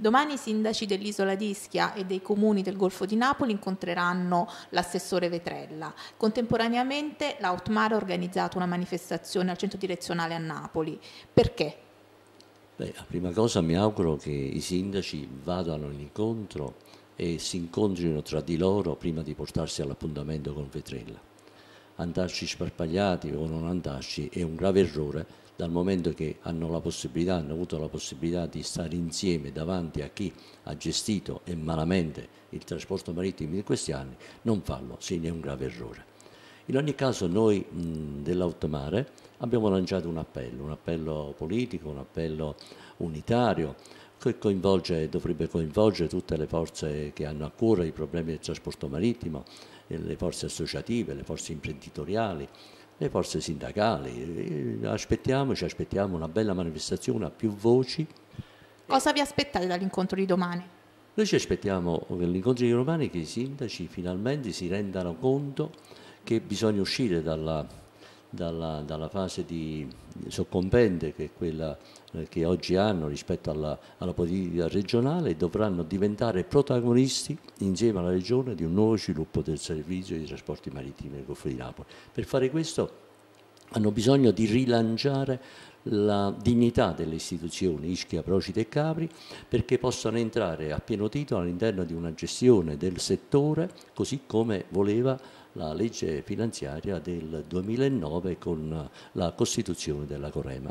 Domani i sindaci dell'isola di Ischia e dei comuni del Golfo di Napoli incontreranno l'assessore Vetrella. Contemporaneamente l'Autmar ha organizzato una manifestazione al centro direzionale a Napoli. Perché? Beh, la prima cosa mi auguro che i sindaci vadano in e si incontrino tra di loro prima di portarsi all'appuntamento con Vetrella andarci sparpagliati o non andarci è un grave errore dal momento che hanno la possibilità, hanno avuto la possibilità di stare insieme davanti a chi ha gestito e malamente il trasporto marittimo in questi anni, non farlo sì, è un grave errore. In ogni caso noi dell'Automare abbiamo lanciato un appello, un appello politico, un appello unitario, che coinvolge, dovrebbe coinvolgere tutte le forze che hanno a cuore i problemi del trasporto marittimo, eh, le forze associative, le forze imprenditoriali, le forze sindacali. Eh, aspettiamo, ci aspettiamo una bella manifestazione a più voci. Cosa vi aspettate dall'incontro di domani? Noi ci aspettiamo che l'incontro di domani che i sindaci finalmente si rendano conto che bisogna uscire dalla dalla, dalla, fase di soccombente che è quella eh, che oggi hanno rispetto alla, alla, politica regionale e dovranno diventare protagonisti insieme alla regione di un nuovo sviluppo del servizio di trasporti marittimi del Golfo di Napoli. Per fare questo hanno bisogno di rilanciare la dignità delle istituzioni Ischia, Procite e Capri perché possano entrare a pieno titolo all'interno di una gestione del settore così come voleva la legge finanziaria del 2009 con la costituzione della Corema.